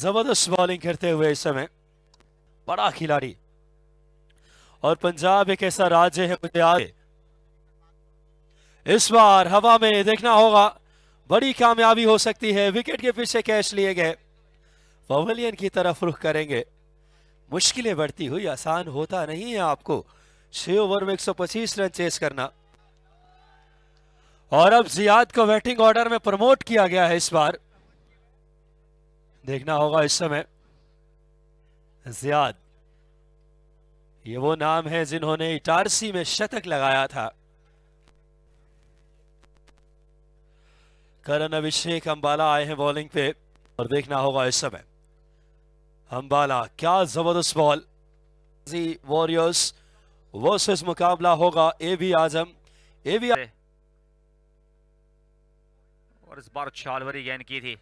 ज़बरदस्त बॉलिंग करते हुए इस समय बड़ा खिलाड़ी और पंजाब एक ऐसा राज्य है मुझे याद इस बार हवा में देखना होगा बड़ी कामयाबी हो सकती है विकेट के पीछे कैच लिए गए पवलियन की तरफ रुख करेंगे मुश्किलें बढ़ती हुई आसान होता नहीं है आपको छह ओवर में 125 रन चेस करना और अब जियाद को बैटिंग ऑर्डर में प्रमोट किया गया है इस बार देखना होगा इस समय जियाद ये वो नाम है जिन्होंने इटारसी में शतक लगाया था करण अभिषेक अम्बाला आए हैं बॉलिंग पे और देखना होगा इस समय अंबाला क्या जबरदस्त बॉल जी वॉरियर्स वर्सेस मुकाबला होगा A B Azam A B और इस बार छालवरी गेंद की थी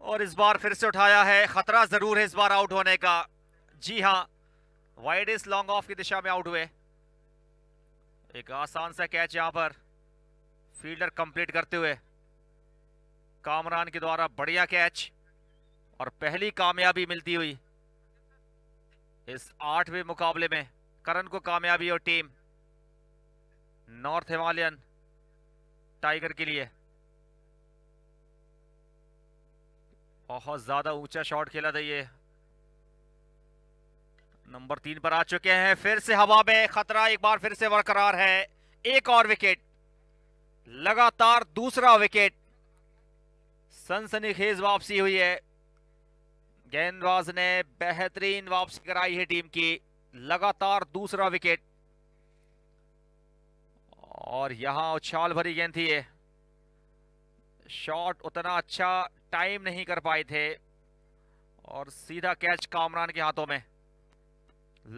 और इस बार फिर से उठाया है खतरा जरूर है इस बार आउट होने का जी हाँ वाइड इस लॉन्ग ऑफ की दिशा में आउट हुए एक आसान सा कैच यहां पर फील्डर कंप्लीट करते हुए कामरान के द्वारा बढ़िया कैच और पहली कामयाबी मिलती हुई इस आठवें मुकाबले में करण को कामयाबी और टीम नॉर्थ हिमालयन टाइगर के लिए बहुत ज्यादा ऊंचा शॉट खेला था ये नंबर तीन पर आ चुके हैं फिर से हवा में खतरा एक बार फिर से बरकरार है एक और विकेट लगातार दूसरा विकेट सनसनीखेज खेज वापसी हुई है गेंदबाज ने बेहतरीन वापसी कराई है टीम की लगातार दूसरा विकेट और यहां उछाल भरी गेंद थी ये शॉट उतना अच्छा टाइम नहीं कर पाए थे और सीधा कैच कामरान के हाथों में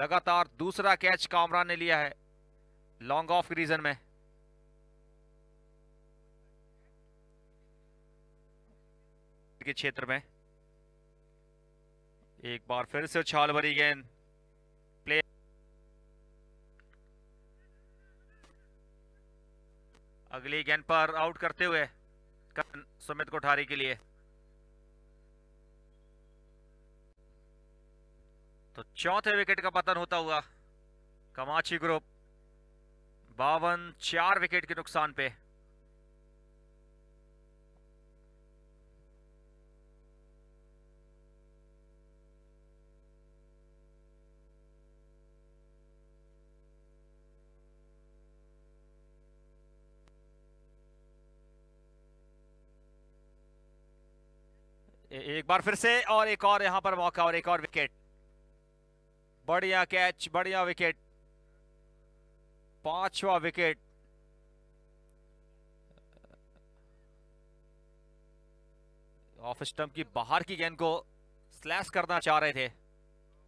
लगातार दूसरा कैच कामरान ने लिया है लॉन्ग ऑफ रीजन में के क्षेत्र में एक बार फिर से उछाल भरी गेंद प्ले अगली गेंद पर आउट करते हुए सुमित कोठारी के लिए तो चौथे विकेट का पतन होता हुआ कमाची ग्रुप बावन चार विकेट के नुकसान पे एक बार फिर से और एक और यहां पर मौका और एक और विकेट बढ़िया कैच बढ़िया विकेट पांचवा विकेट ऑफ स्टम्प की बाहर की गेंद को स्लैश करना चाह रहे थे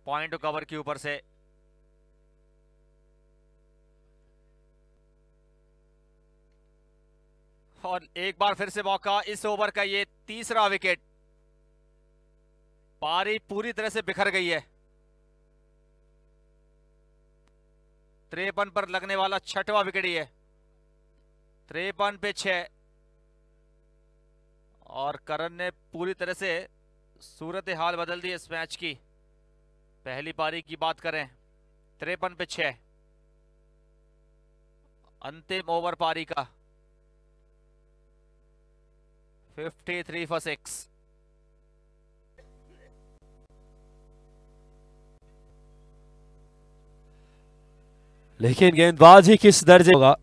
पॉइंट कवर के ऊपर से और एक बार फिर से मौका इस ओवर का ये तीसरा विकेट पारी पूरी तरह से बिखर गई है त्रेपन पर लगने वाला छठवा विकेट ये त्रेपन पे छ और करण ने पूरी तरह से सूरत हाल बदल दी इस मैच की पहली पारी की बात करें त्रेपन पे छ अंतिम ओवर पारी का 53 थ्री फॉर सिक्स लेकिन गेंदबाज ही किस दर्जे होगा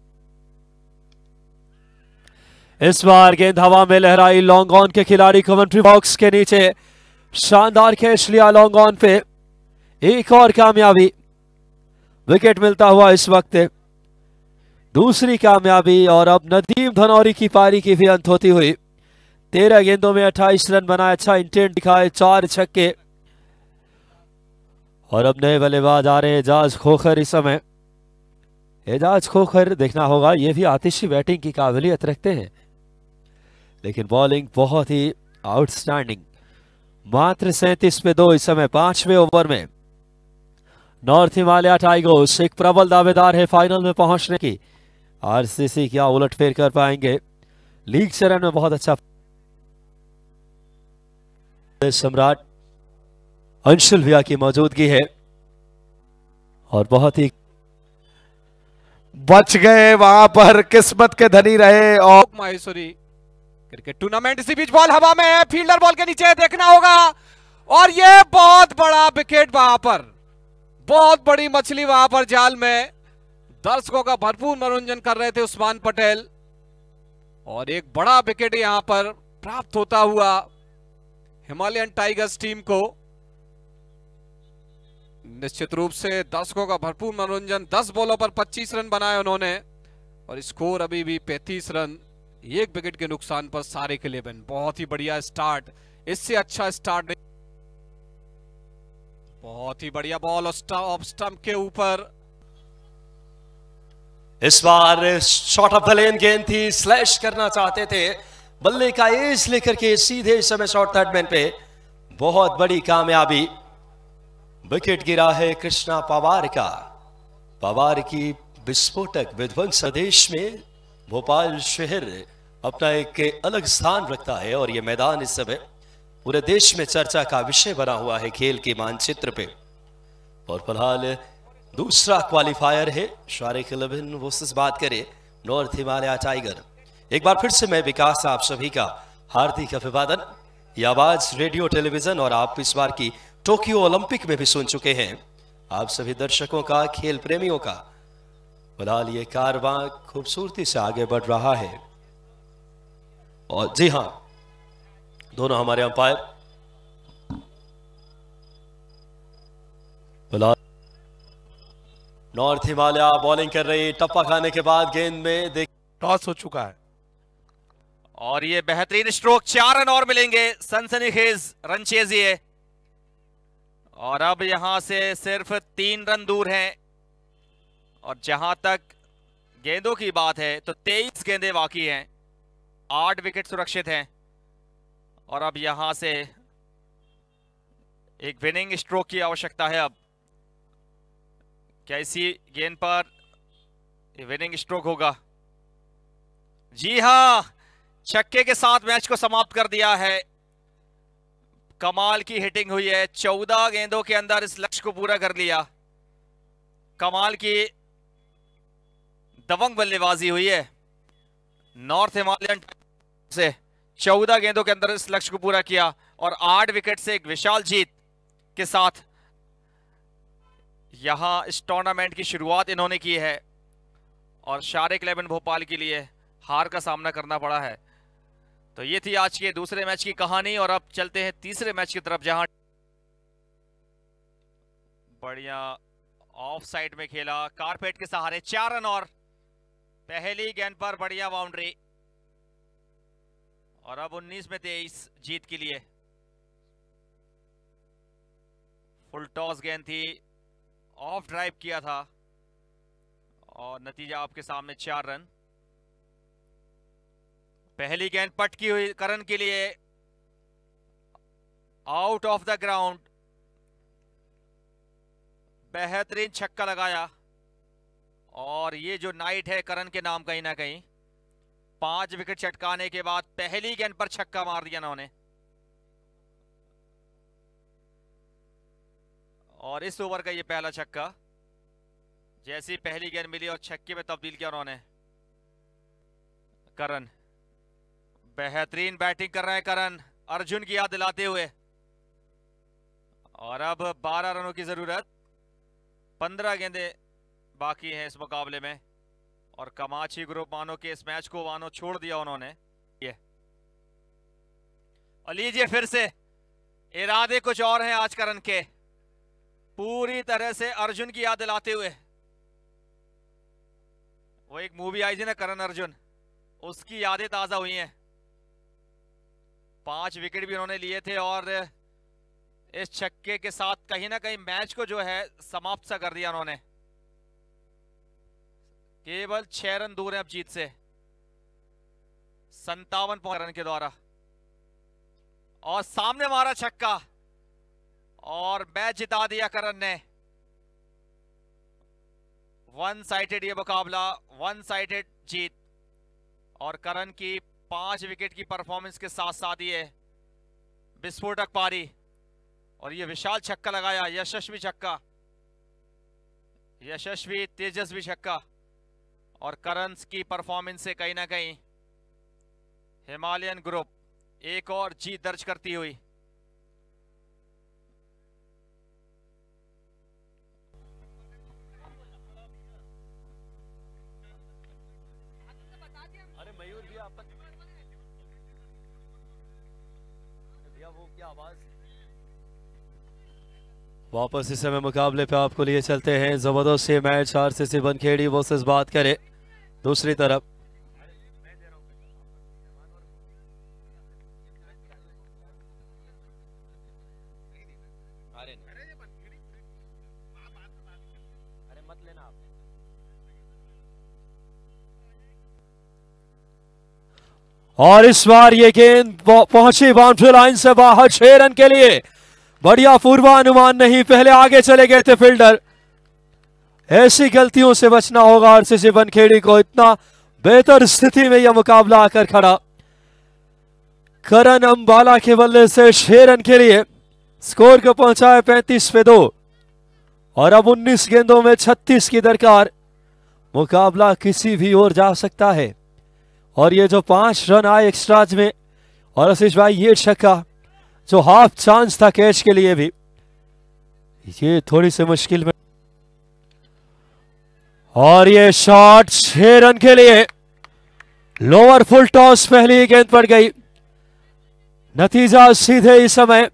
इस बार गेंद हवा में लहराई लॉन्ग ऑन के खिलाड़ी कमेंट्री बॉक्स के नीचे शानदार खेच लिया लॉन्ग ऑन पे एक और कामयाबी विकेट मिलता हुआ इस वक्त दूसरी कामयाबी और अब नदीम धनौरी की पारी की भी अंत होती हुई तेरह गेंदों में अट्ठाईस रन बनाए अच्छा इंटेंट दिखाए चार छक्के और अब नए बल्लेबाज आ रहे हैं जाज खोखर इस समय एजाज खोखर देखना होगा ये भी आतिशी बैटिंग की काबिलियत रखते हैं लेकिन बॉलिंग बहुत ही आउटस्टैंडिंग मात्र सैतीस पे दो इस समय पांचवें ओवर में नॉर्थ हिमालय टाइगर्स एक प्रबल दावेदार है फाइनल में पहुंचने की आरसीसी क्या उलटफेर कर पाएंगे लीग चरण में बहुत अच्छा सम्राट अंशुल भैया की मौजूदगी है और बहुत ही बच गए वहां पर किस्मत के धनी रहे और माहेश्वरी क्रिकेट टूर्नामेंट इसी बीच बॉल हवा में है फील्डर बॉल के नीचे देखना होगा और ये बहुत बड़ा विकेट वहां पर बहुत बड़ी मछली वहां पर जाल में दर्शकों का भरपूर मनोरंजन कर रहे थे उस्मान पटेल और एक बड़ा विकेट यहां पर प्राप्त होता हुआ हिमालयन टाइगर्स टीम को निश्चित रूप से दर्शकों का भरपूर मनोरंजन 10 बॉलों पर 25 रन बनाए उन्होंने और स्कोर अभी भी 35 रन एक विकेट के नुकसान पर सारे के बन बहुत ही बढ़िया स्टार्ट इससे अच्छा स्टार्ट नहीं बहुत ही बढ़िया बॉल ऑफ स्टंप के ऊपर इस बार शॉट ऑफ द लेन गेंद थी स्लैश करना चाहते थे बल्ले का एज लेकर के सीधे समय शॉर्ट थर्ड मैन पे बहुत बड़ी कामयाबी विकेट गिरा है कृष्णा पवार का पवार की विस्फोटक विध्वंस प्रदेश में भोपाल शहर अपना एक अलग स्थान रखता है और यह मैदान इस समय पूरे देश में चर्चा का विषय बना हुआ है खेल के मानचित्र पे और फिलहाल दूसरा क्वालिफायर है शारिक इलेवन वर्सेस बात करें नॉर्थ हिमालय टाइगर एक बार फिर से मैं विकास आप सभी का हार्दिक अभिवादन आवाज रेडियो टेलीविजन और आप इस बार की टोक्यो ओलंपिक में भी सुन चुके हैं आप सभी दर्शकों का खेल प्रेमियों का फिलहाल ये कारवां खूबसूरती से आगे बढ़ रहा है और जी हां दोनों हमारे अंपायर नॉर्थ हिमालय बॉलिंग कर रही टप्पा खाने के बाद गेंद में देख टॉस हो चुका है और ये बेहतरीन स्ट्रोक चार रन और मिलेंगे सनसनीखेज रन चेजिए और अब यहां से सिर्फ तीन रन दूर हैं और जहां तक गेंदों की बात है तो तेईस गेंदे बाकी हैं आठ विकेट सुरक्षित हैं और अब यहां से एक विनिंग स्ट्रोक की आवश्यकता है अब क्या इसी गेंद पर विनिंग स्ट्रोक होगा जी हां छक्के के साथ मैच को समाप्त कर दिया है कमाल की हिटिंग हुई है चौदह गेंदों के अंदर इस लक्ष्य को पूरा कर लिया कमाल की दबंग बल्लेबाजी हुई है नॉर्थ हिमालयन से चौदह गेंदों के अंदर इस लक्ष्य को पूरा किया और आठ विकेट से एक विशाल जीत के साथ यहां इस टूर्नामेंट की शुरुआत इन्होंने की है और शारिक लेबन भोपाल के लिए हार का सामना करना पड़ा है तो ये थी आज के दूसरे मैच की कहानी और अब चलते हैं तीसरे मैच की तरफ जहां बढ़िया ऑफ साइड में खेला कारपेट के सहारे चार रन और पहली गेंद पर बढ़िया बाउंड्री और अब 19 में 23 जीत के लिए फुल टॉस गेंद थी ऑफ ड्राइव किया था और नतीजा आपके सामने चार रन पहली गेंद पटकी हुई करण के लिए आउट ऑफ द ग्राउंड बेहतरीन छक्का लगाया और ये जो नाइट है करण के नाम कहीं ना कहीं पांच विकेट चटकाने के बाद पहली गेंद पर छक्का मार दिया उन्होंने और इस ओवर का ये पहला छक्का जैसी पहली गेंद मिली और छक्के में तब्दील किया उन्होंने करण बेहतरीन बैटिंग कर रहे हैं करण अर्जुन की याद दिलाते हुए और अब 12 रनों की जरूरत 15 गेंदे बाकी हैं इस मुकाबले में और कमाची ग्रुप मानो के इस मैच को वानो छोड़ दिया उन्होंने ये और लीजिए फिर से इरादे कुछ और हैं आज करण के पूरी तरह से अर्जुन की याद दिलाते हुए वो एक मूवी आई थी ना करण अर्जुन उसकी यादें ताजा हुई हैं पांच विकेट भी उन्होंने लिए थे और इस छक्के के साथ कहीं ना कहीं मैच को जो है समाप्त सा कर दिया उन्होंने केवल छह रन दूर है अब जीत से संतावन रन के द्वारा और सामने मारा छक्का और मैच जिता दिया करण ने वन साइडेड ये मुकाबला वन साइडेड जीत और करण की पांच विकेट की परफॉर्मेंस के साथ साथ ये विस्फोटक पारी और ये विशाल छक्का लगाया यशस्वी छक्का यशस्वी तेजस्वी छक्का और करंस की परफॉर्मेंस से कहीं ना कहीं हिमालयन ग्रुप एक और जीत दर्ज करती हुई अरे मयूर जी आप वापस इस समय मुकाबले पे आपको लिए चलते हैं जबरदस्त ये match R C C Bankhedi versus बात करें दूसरी तरफ अरे मत लेना आप और इस बार ये गेंद पहुंची बाउंड्री लाइन से बाहर छह रन के लिए बढ़िया पूर्वानुमान नहीं पहले आगे चले गए थे फील्डर ऐसी गलतियों से बचना होगा और बनखेड़ी को इतना बेहतर स्थिति में यह मुकाबला आकर खड़ा करण अंबाला के बल्ले से छह रन के लिए स्कोर को पहुंचाए पैंतीस पे दो और अब 19 गेंदों में 36 की दरकार मुकाबला किसी भी ओर जा सकता है और ये जो पांच रन आए एक्स्ट्राज में और आशीष भाई ये छक्का जो हाफ चांस था कैच के लिए भी ये थोड़ी सी मुश्किल में और ये शॉट छह रन के लिए लोअर फुल टॉस पहली गेंद पड़ गई नतीजा सीधे इस समय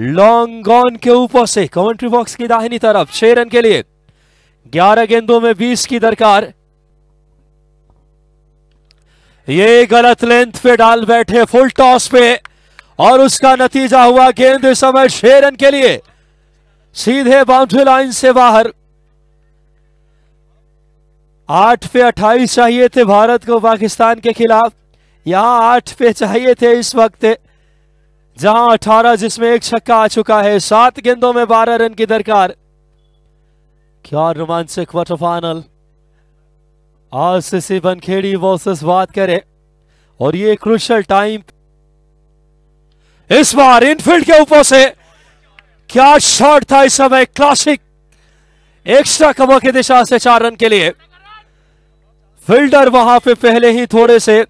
लॉन्ग गॉन के ऊपर से कमेंट्री बॉक्स की दाहिनी तरफ छह रन के लिए ग्यारह गेंदों में बीस की दरकार ये गलत लेंथ पे डाल बैठे फुल टॉस पे और उसका नतीजा हुआ गेंद इस समय छह रन के लिए सीधे बाउंड्री लाइन से बाहर आठ पे अट्ठाईस चाहिए थे भारत को पाकिस्तान के खिलाफ यहां आठ पे चाहिए थे इस वक्त जहां अठारह जिसमें एक छक्का आ चुका है सात गेंदों में बारह रन की दरकार क्या रोमांचक quarter final RCC Bankhedi versus बात करें और ये क्रुशल टाइम इस बार इनफील्ड के ऊपर से क्या शॉट था इस समय क्लासिक एक्स्ट्रा कमर की दिशा से चार रन के लिए फील्डर वहां पे पहले ही थोड़े से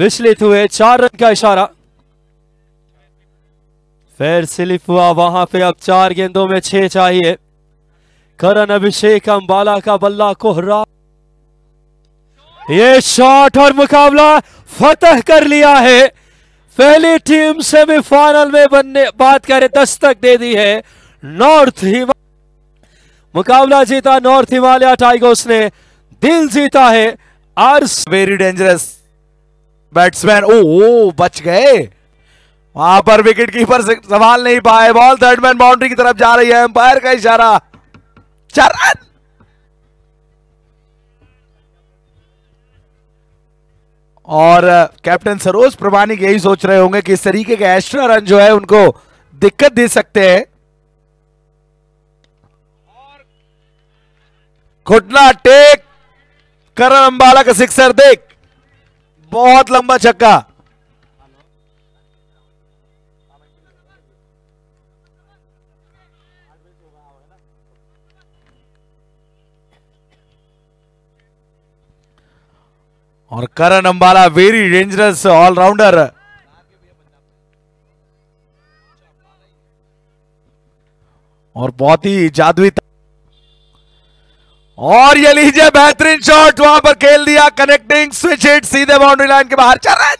विचलित हुए चार रन का इशारा फिर स्लिप हुआ वहां पे अब चार गेंदों में छह चाहिए करण अभिषेक अंबाला का बल्ला कोहरा ये शॉट और मुकाबला फतह कर लिया है पहली टीम सेमीफाइनल में बनने बात करें दस्तक दे दी है नॉर्थ मुकाबला जीता नॉर्थ हिमालय टाइगर्स ने दिल जीता है आर्स वेरी डेंजरस बैट्समैन ओ, ओ बच गए वहां पर विकेट कीपर से संभाल नहीं पाए बॉल थर्ड मैन बाउंड्री की तरफ जा रही है एम्पायर का इशारा चरण और कैप्टन सरोज प्रमाणिक यही सोच रहे होंगे कि इस तरीके के एक्स्ट्रा रन जो है उनको दिक्कत दे सकते हैं घुटना टेक करण अंबाला का सिक्सर देख बहुत लंबा छक्का और Karan Ambala very dangerous allrounder और बहुत ही जादुई और ये लीजिए बेहतरीन शॉट वहां पर खेल दिया कनेक्टिंग स्विच हिट सीधे बाउंड्री लाइन के बाहर चल रहा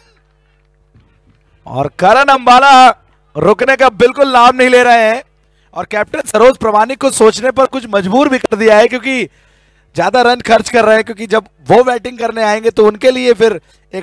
और करण अंबाला रुकने का बिल्कुल लाभ नहीं ले रहे हैं और कैप्टन सरोज प्रमाणिक को सोचने पर कुछ मजबूर भी कर दिया है क्योंकि ज्यादा रन खर्च कर रहे हैं क्योंकि जब वो बैटिंग करने आएंगे तो उनके लिए फिर एक